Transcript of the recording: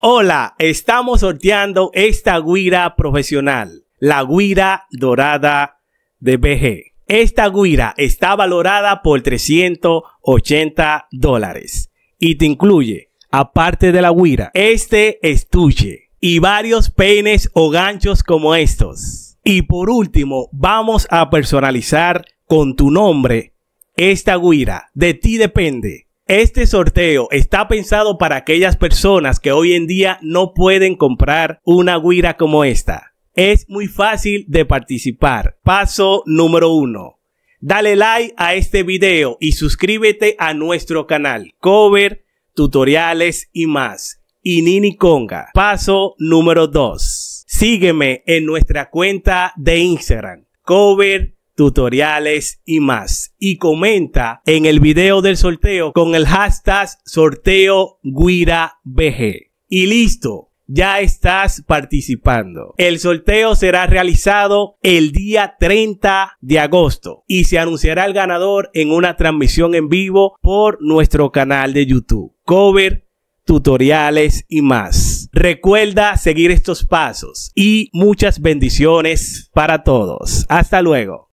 Hola, estamos sorteando esta guira profesional, la guira dorada de BG. Esta guira está valorada por 380 dólares y te incluye, aparte de la guira, este estuche y varios peines o ganchos como estos. Y por último, vamos a personalizar con tu nombre esta guira. De ti depende este sorteo está pensado para aquellas personas que hoy en día no pueden comprar una guira como esta. Es muy fácil de participar. Paso número uno: Dale like a este video y suscríbete a nuestro canal. Cover, tutoriales y más. Y Nini Conga. Paso número 2. Sígueme en nuestra cuenta de Instagram. Cover tutoriales y más. Y comenta en el video del sorteo con el hashtag sorteo bg Y listo, ya estás participando. El sorteo será realizado el día 30 de agosto y se anunciará el ganador en una transmisión en vivo por nuestro canal de YouTube. Cover tutoriales y más. Recuerda seguir estos pasos y muchas bendiciones para todos. Hasta luego.